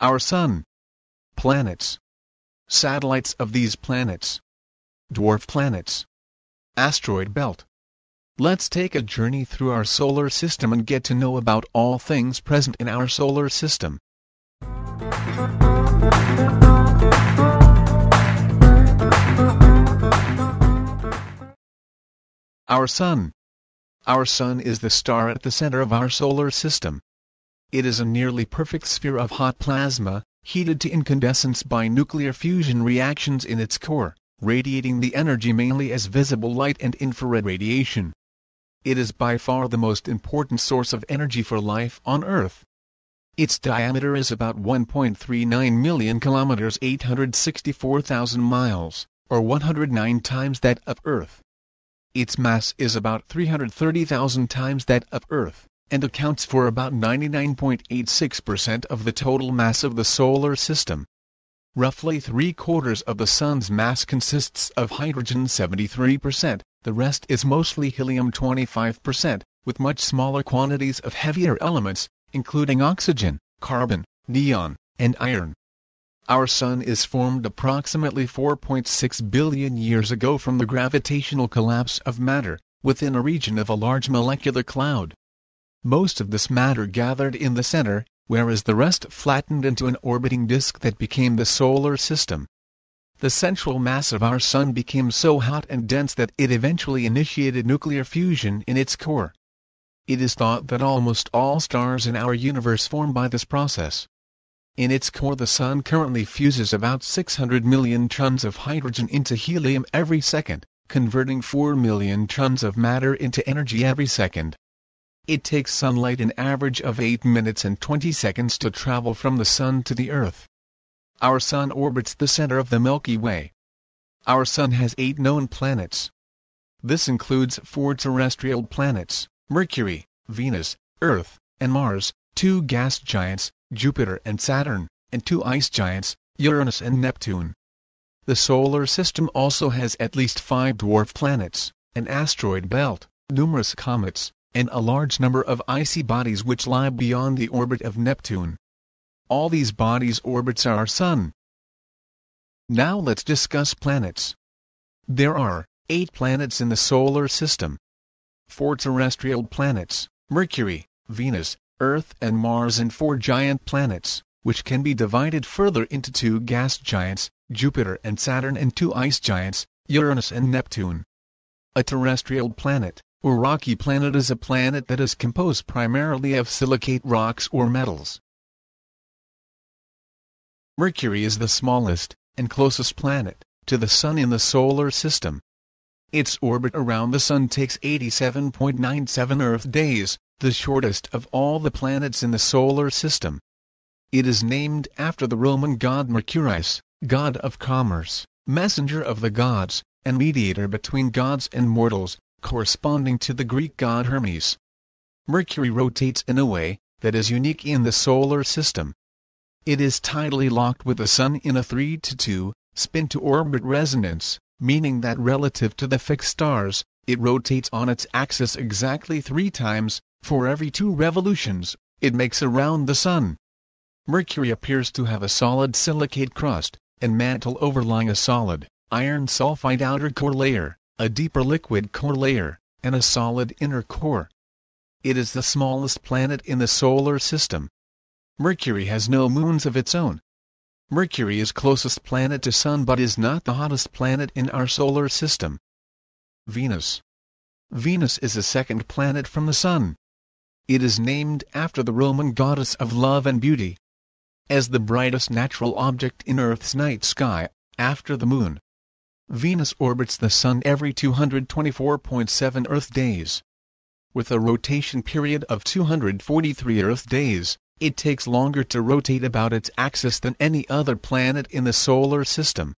Our Sun. Planets. Satellites of these planets. Dwarf planets. Asteroid belt. Let's take a journey through our solar system and get to know about all things present in our solar system. Our Sun. Our Sun is the star at the center of our solar system. It is a nearly perfect sphere of hot plasma, heated to incandescence by nuclear fusion reactions in its core, radiating the energy mainly as visible light and infrared radiation. It is by far the most important source of energy for life on Earth. Its diameter is about 1.39 million kilometers 864,000 miles, or 109 times that of Earth. Its mass is about 330,000 times that of Earth and accounts for about 99.86% of the total mass of the solar system. Roughly three-quarters of the Sun's mass consists of hydrogen 73%, the rest is mostly helium 25%, with much smaller quantities of heavier elements, including oxygen, carbon, neon, and iron. Our Sun is formed approximately 4.6 billion years ago from the gravitational collapse of matter, within a region of a large molecular cloud. Most of this matter gathered in the center, whereas the rest flattened into an orbiting disk that became the Solar System. The central mass of our Sun became so hot and dense that it eventually initiated nuclear fusion in its core. It is thought that almost all stars in our universe form by this process. In its core the Sun currently fuses about 600 million tons of hydrogen into helium every second, converting 4 million tons of matter into energy every second. It takes sunlight an average of 8 minutes and 20 seconds to travel from the Sun to the Earth. Our Sun orbits the center of the Milky Way. Our Sun has eight known planets. This includes four terrestrial planets, Mercury, Venus, Earth, and Mars, two gas giants, Jupiter and Saturn, and two ice giants, Uranus and Neptune. The Solar System also has at least five dwarf planets, an asteroid belt, numerous comets, and a large number of icy bodies which lie beyond the orbit of Neptune. All these bodies orbits our Sun. Now let's discuss planets. There are, eight planets in the Solar System. Four terrestrial planets, Mercury, Venus, Earth and Mars and four giant planets, which can be divided further into two gas giants, Jupiter and Saturn and two ice giants, Uranus and Neptune. A terrestrial planet, or rocky planet is a planet that is composed primarily of silicate rocks or metals. Mercury is the smallest and closest planet to the Sun in the Solar System. Its orbit around the Sun takes 87.97 Earth days, the shortest of all the planets in the Solar System. It is named after the Roman god Mercurius, god of commerce, messenger of the gods, and mediator between gods and mortals, corresponding to the Greek god Hermes. Mercury rotates in a way that is unique in the solar system. It is tidally locked with the Sun in a 3 to 2 spin to orbit resonance, meaning that relative to the fixed stars, it rotates on its axis exactly three times, for every two revolutions, it makes around the Sun. Mercury appears to have a solid silicate crust, and mantle overlying a solid, iron sulfide outer core layer a deeper liquid core layer, and a solid inner core. It is the smallest planet in the Solar System. Mercury has no moons of its own. Mercury is closest planet to Sun but is not the hottest planet in our Solar System. Venus Venus is the second planet from the Sun. It is named after the Roman goddess of love and beauty. As the brightest natural object in Earth's night sky, after the Moon, Venus orbits the Sun every 224.7 Earth days. With a rotation period of 243 Earth days, it takes longer to rotate about its axis than any other planet in the Solar System.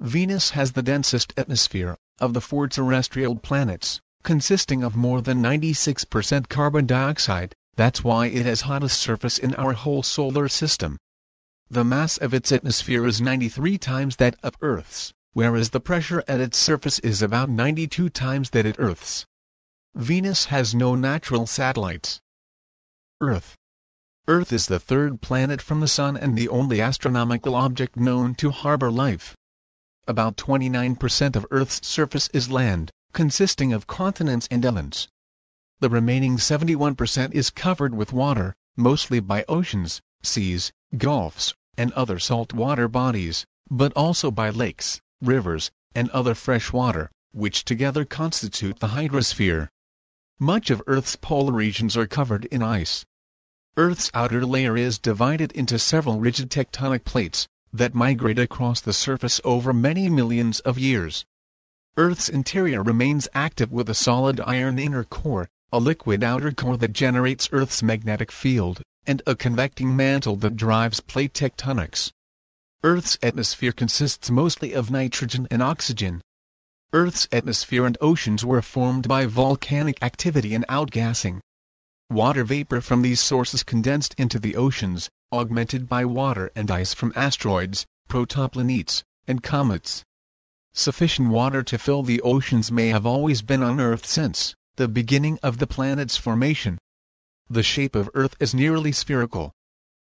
Venus has the densest atmosphere of the four terrestrial planets, consisting of more than 96% carbon dioxide, that's why it has hottest surface in our whole Solar System. The mass of its atmosphere is 93 times that of Earth's whereas the pressure at its surface is about 92 times that at Earth's. Venus has no natural satellites. Earth Earth is the third planet from the Sun and the only astronomical object known to harbor life. About 29% of Earth's surface is land, consisting of continents and islands. The remaining 71% is covered with water, mostly by oceans, seas, gulfs, and other saltwater bodies, but also by lakes rivers, and other fresh water, which together constitute the hydrosphere. Much of Earth's polar regions are covered in ice. Earth's outer layer is divided into several rigid tectonic plates that migrate across the surface over many millions of years. Earth's interior remains active with a solid iron inner core, a liquid outer core that generates Earth's magnetic field, and a convecting mantle that drives plate tectonics. Earth's atmosphere consists mostly of nitrogen and oxygen. Earth's atmosphere and oceans were formed by volcanic activity and outgassing. Water vapor from these sources condensed into the oceans, augmented by water and ice from asteroids, protoplanets, and comets. Sufficient water to fill the oceans may have always been on Earth since the beginning of the planet's formation. The shape of Earth is nearly spherical,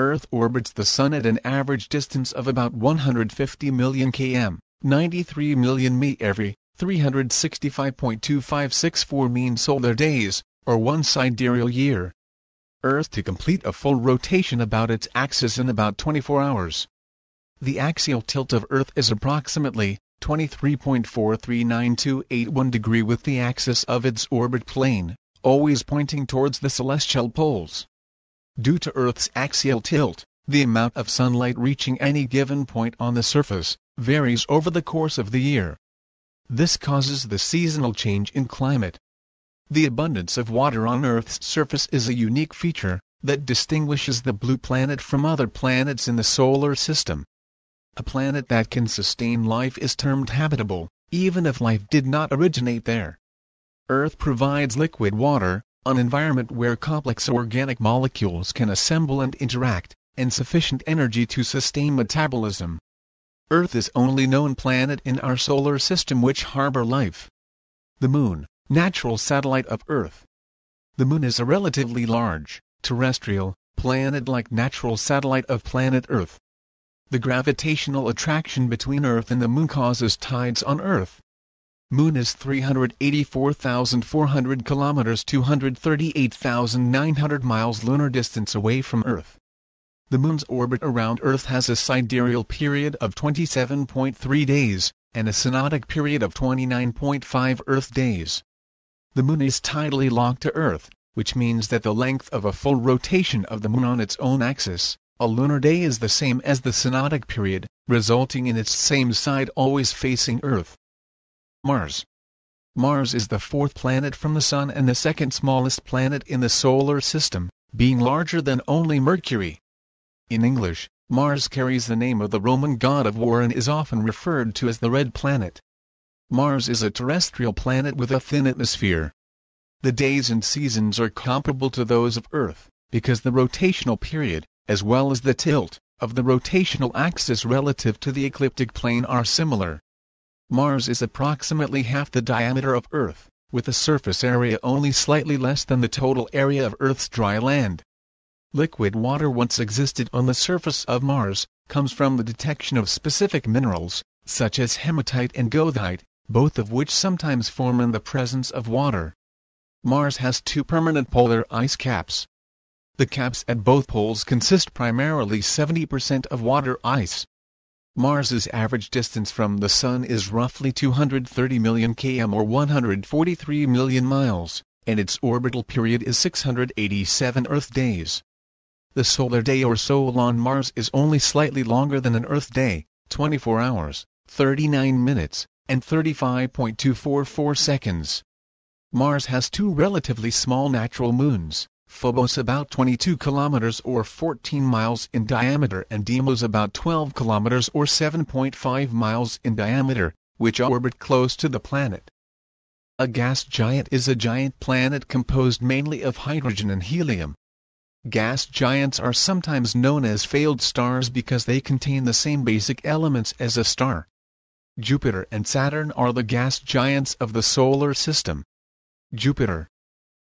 Earth orbits the Sun at an average distance of about 150 million km, 93 million mi every 365.2564 mean solar days, or one sidereal year. Earth to complete a full rotation about its axis in about 24 hours. The axial tilt of Earth is approximately 23.439281 degree with the axis of its orbit plane, always pointing towards the celestial poles. Due to Earth's axial tilt, the amount of sunlight reaching any given point on the surface varies over the course of the year. This causes the seasonal change in climate. The abundance of water on Earth's surface is a unique feature that distinguishes the blue planet from other planets in the solar system. A planet that can sustain life is termed habitable, even if life did not originate there. Earth provides liquid water, an environment where complex organic molecules can assemble and interact, and sufficient energy to sustain metabolism. Earth is only known planet in our solar system which harbor life. The Moon, natural satellite of Earth. The Moon is a relatively large, terrestrial, planet-like natural satellite of planet Earth. The gravitational attraction between Earth and the Moon causes tides on Earth. Moon is 384,400 kilometers 238,900 miles lunar distance away from Earth. The Moon's orbit around Earth has a sidereal period of 27.3 days, and a synodic period of 29.5 Earth days. The Moon is tidally locked to Earth, which means that the length of a full rotation of the Moon on its own axis, a lunar day is the same as the synodic period, resulting in its same side always facing Earth. Mars. Mars is the fourth planet from the Sun and the second smallest planet in the Solar System, being larger than only Mercury. In English, Mars carries the name of the Roman god of war and is often referred to as the Red Planet. Mars is a terrestrial planet with a thin atmosphere. The days and seasons are comparable to those of Earth, because the rotational period, as well as the tilt, of the rotational axis relative to the ecliptic plane are similar. Mars is approximately half the diameter of Earth, with a surface area only slightly less than the total area of Earth's dry land. Liquid water once existed on the surface of Mars, comes from the detection of specific minerals, such as hematite and goethite, both of which sometimes form in the presence of water. Mars has two permanent polar ice caps. The caps at both poles consist primarily 70% of water ice, Mars's average distance from the Sun is roughly 230 million km or 143 million miles, and its orbital period is 687 Earth days. The solar day or Sol on Mars is only slightly longer than an Earth day, 24 hours, 39 minutes, and 35.244 seconds. Mars has two relatively small natural moons, Phobos about 22 kilometers or 14 miles in diameter and Deimos about 12 kilometers or 7.5 miles in diameter, which orbit close to the planet. A gas giant is a giant planet composed mainly of hydrogen and helium. Gas giants are sometimes known as failed stars because they contain the same basic elements as a star. Jupiter and Saturn are the gas giants of the Solar System. Jupiter,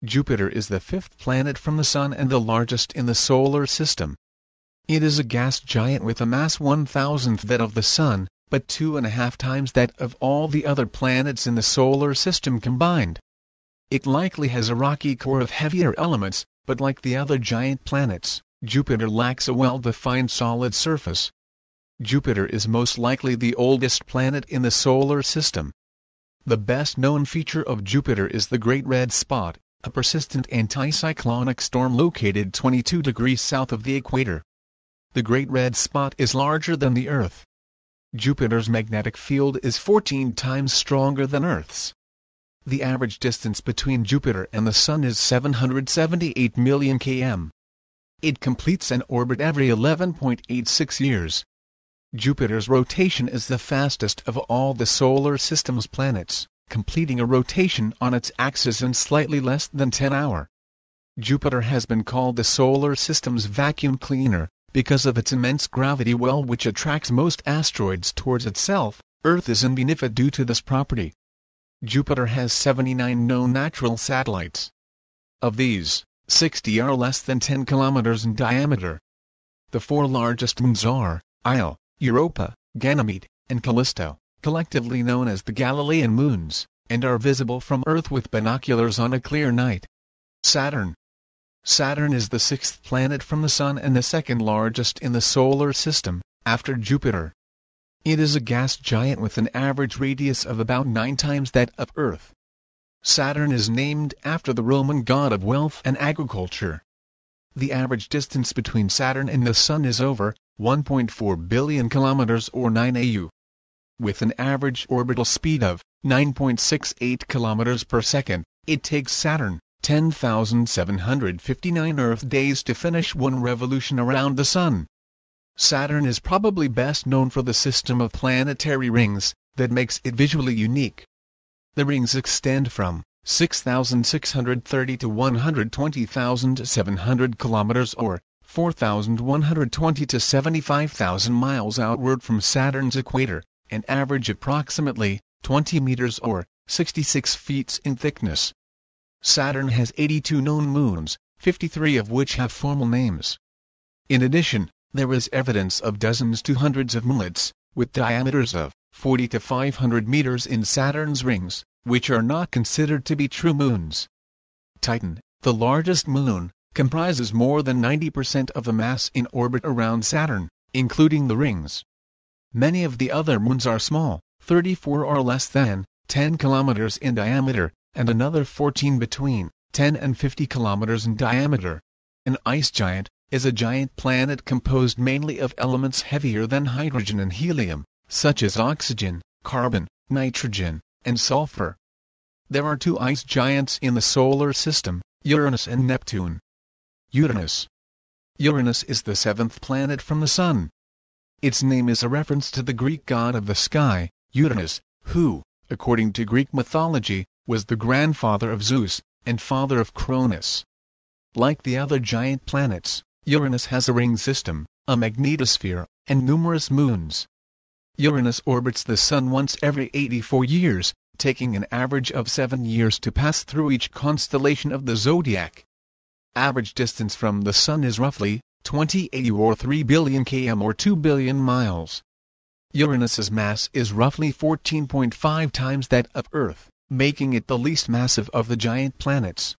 Jupiter is the fifth planet from the Sun and the largest in the Solar System. It is a gas giant with a mass one-thousandth that of the Sun, but two and a half times that of all the other planets in the Solar System combined. It likely has a rocky core of heavier elements, but like the other giant planets, Jupiter lacks a well-defined solid surface. Jupiter is most likely the oldest planet in the Solar System. The best known feature of Jupiter is the Great Red Spot, a persistent anticyclonic storm located 22 degrees south of the equator. The Great Red Spot is larger than the Earth. Jupiter's magnetic field is 14 times stronger than Earth's. The average distance between Jupiter and the Sun is 778 million km. It completes an orbit every 11.86 years. Jupiter's rotation is the fastest of all the Solar System's planets completing a rotation on its axis in slightly less than 10 hour. Jupiter has been called the solar system's vacuum cleaner, because of its immense gravity well which attracts most asteroids towards itself, Earth is in benefit due to this property. Jupiter has 79 known natural satellites. Of these, 60 are less than 10 kilometers in diameter. The four largest moons are, Io, Europa, Ganymede, and Callisto collectively known as the Galilean moons, and are visible from Earth with binoculars on a clear night. Saturn Saturn is the sixth planet from the Sun and the second largest in the Solar System, after Jupiter. It is a gas giant with an average radius of about nine times that of Earth. Saturn is named after the Roman god of wealth and agriculture. The average distance between Saturn and the Sun is over 1.4 billion kilometers or 9 AU. With an average orbital speed of 9.68 km per second, it takes Saturn 10,759 Earth days to finish one revolution around the Sun. Saturn is probably best known for the system of planetary rings that makes it visually unique. The rings extend from 6,630 to 120,700 kilometers, or 4,120 to 75,000 miles outward from Saturn's equator and average approximately 20 meters or 66 feet in thickness. Saturn has 82 known moons, 53 of which have formal names. In addition, there is evidence of dozens to hundreds of moonlets, with diameters of 40 to 500 meters in Saturn's rings, which are not considered to be true moons. Titan, the largest moon, comprises more than 90% of the mass in orbit around Saturn, including the rings. Many of the other moons are small, 34 or less than 10 kilometers in diameter, and another 14 between 10 and 50 kilometers in diameter. An ice giant is a giant planet composed mainly of elements heavier than hydrogen and helium, such as oxygen, carbon, nitrogen, and sulfur. There are two ice giants in the solar system, Uranus and Neptune. Uranus Uranus is the seventh planet from the Sun, its name is a reference to the Greek god of the sky, Uranus, who, according to Greek mythology, was the grandfather of Zeus, and father of Cronus. Like the other giant planets, Uranus has a ring system, a magnetosphere, and numerous moons. Uranus orbits the Sun once every 84 years, taking an average of seven years to pass through each constellation of the zodiac. Average distance from the Sun is roughly 2080 or 3 billion km or 2 billion miles. Uranus's mass is roughly 14.5 times that of Earth, making it the least massive of the giant planets.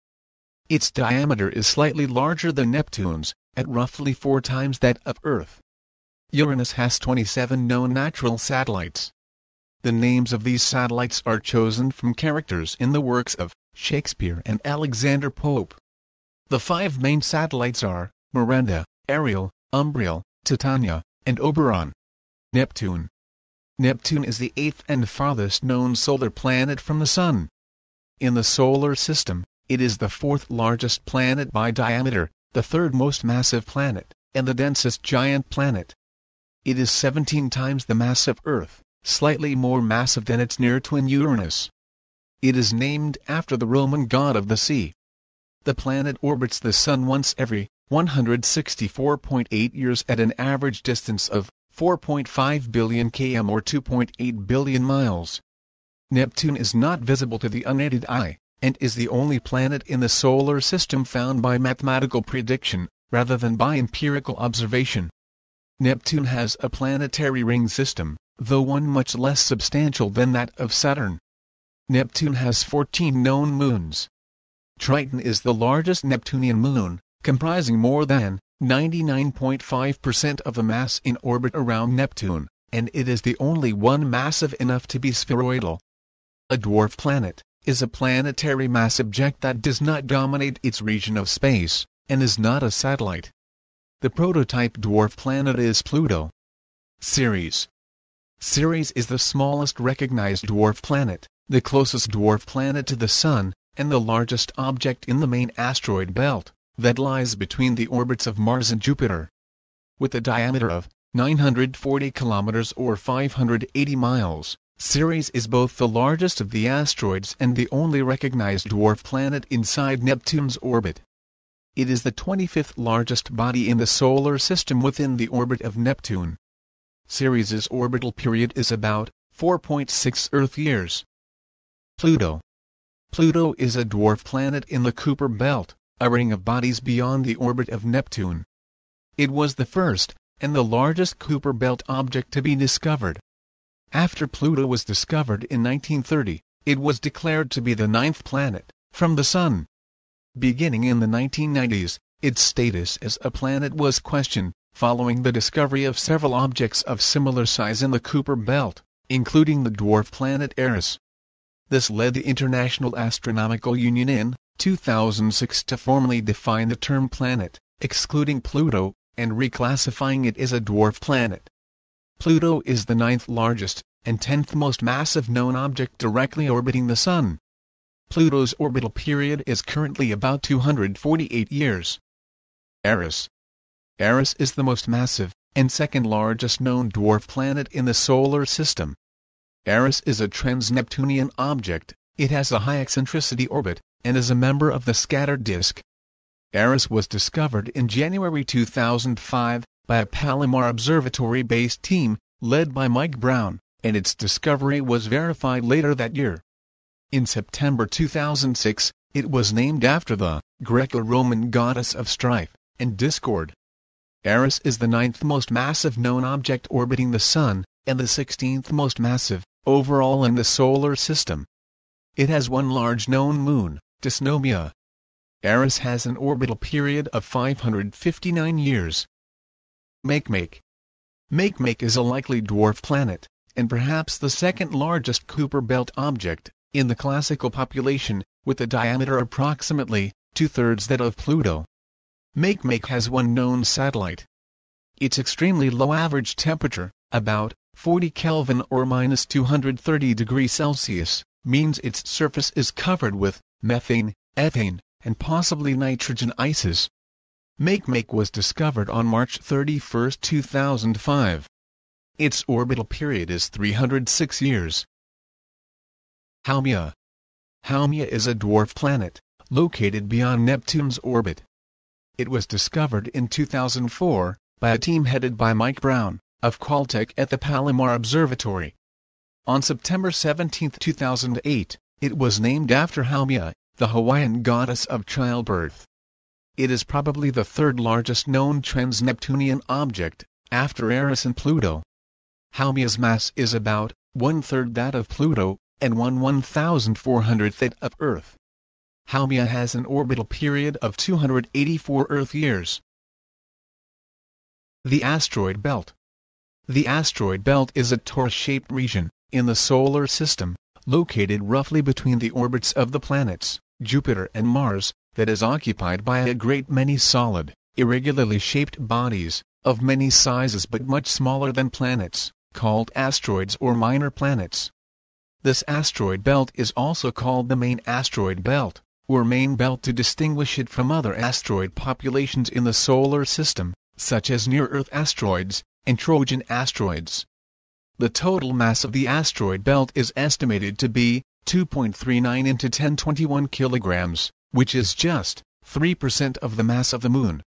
Its diameter is slightly larger than Neptune's, at roughly four times that of Earth. Uranus has 27 known natural satellites. The names of these satellites are chosen from characters in the works of Shakespeare and Alexander Pope. The five main satellites are Miranda, Ariel, Umbriel, Titania, and Oberon. Neptune Neptune is the eighth and farthest known solar planet from the Sun. In the Solar System, it is the fourth largest planet by diameter, the third most massive planet, and the densest giant planet. It is 17 times the mass of Earth, slightly more massive than its near twin Uranus. It is named after the Roman god of the sea. The planet orbits the Sun once every 164.8 years at an average distance of 4.5 billion km or 2.8 billion miles. Neptune is not visible to the unaided eye, and is the only planet in the Solar System found by mathematical prediction, rather than by empirical observation. Neptune has a planetary ring system, though one much less substantial than that of Saturn. Neptune has 14 known moons. Triton is the largest Neptunian moon, comprising more than 99.5% of the mass in orbit around Neptune, and it is the only one massive enough to be spheroidal. A dwarf planet is a planetary mass object that does not dominate its region of space, and is not a satellite. The prototype dwarf planet is Pluto. Ceres. Ceres is the smallest recognized dwarf planet, the closest dwarf planet to the Sun, and the largest object in the main asteroid belt that lies between the orbits of Mars and Jupiter. With a diameter of 940 kilometers or 580 miles, Ceres is both the largest of the asteroids and the only recognized dwarf planet inside Neptune's orbit. It is the 25th largest body in the Solar System within the orbit of Neptune. Ceres's orbital period is about 4.6 Earth years. Pluto Pluto is a dwarf planet in the Kuiper Belt, a ring of bodies beyond the orbit of Neptune. It was the first, and the largest Kuiper Belt object to be discovered. After Pluto was discovered in 1930, it was declared to be the ninth planet, from the Sun. Beginning in the 1990s, its status as a planet was questioned, following the discovery of several objects of similar size in the Kuiper Belt, including the dwarf planet Eris. This led the International Astronomical Union in 2006 to formally define the term planet, excluding Pluto, and reclassifying it as a dwarf planet. Pluto is the ninth largest, and tenth most massive known object directly orbiting the Sun. Pluto's orbital period is currently about 248 years. Eris Eris is the most massive, and second largest known dwarf planet in the Solar System. Eris is a trans-Neptunian object, it has a high eccentricity orbit, and is a member of the Scattered Disk. Eris was discovered in January 2005 by a Palomar Observatory-based team, led by Mike Brown, and its discovery was verified later that year. In September 2006, it was named after the Greco-Roman goddess of strife and discord. Eris is the ninth most massive known object orbiting the Sun, and the 16th most massive, overall in the Solar System. It has one large known moon, dysnomia. Eris has an orbital period of 559 years. Makemake Makemake is a likely dwarf planet, and perhaps the second largest Kuiper belt object, in the classical population, with a diameter approximately two-thirds that of Pluto. Makemake has one known satellite. Its extremely low average temperature, about 40 Kelvin or minus 230 degrees Celsius, means its surface is covered with methane, ethane, and possibly nitrogen ices. MakeMake was discovered on March 31, 2005. Its orbital period is 306 years. Haumea Haumea is a dwarf planet, located beyond Neptune's orbit. It was discovered in 2004 by a team headed by Mike Brown of Caltech at the Palomar Observatory. On September 17, 2008, it was named after Haumea, the Hawaiian goddess of childbirth. It is probably the third largest known trans-Neptunian object, after Eris and Pluto. Haumea's mass is about one-third that of Pluto, and one one-thousand-four-hundredth that of Earth. Haumea has an orbital period of 284 Earth years. The asteroid belt. The asteroid belt is a torus-shaped region, in the Solar System, located roughly between the orbits of the planets, Jupiter and Mars, that is occupied by a great many solid, irregularly shaped bodies, of many sizes but much smaller than planets, called asteroids or minor planets. This asteroid belt is also called the main asteroid belt, or main belt to distinguish it from other asteroid populations in the Solar System, such as near-Earth asteroids, and Trojan asteroids. The total mass of the asteroid belt is estimated to be 2.39 into 1021 kilograms, which is just 3% of the mass of the Moon.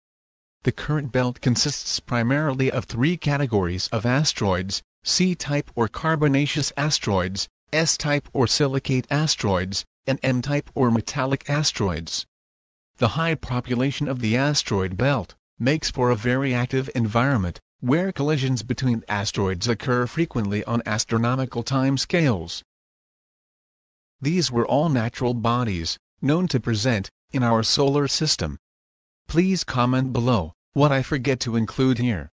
The current belt consists primarily of three categories of asteroids, C-type or carbonaceous asteroids, S-type or silicate asteroids, and M-type or metallic asteroids. The high population of the asteroid belt makes for a very active environment where collisions between asteroids occur frequently on astronomical timescales. These were all natural bodies, known to present, in our solar system. Please comment below, what I forget to include here.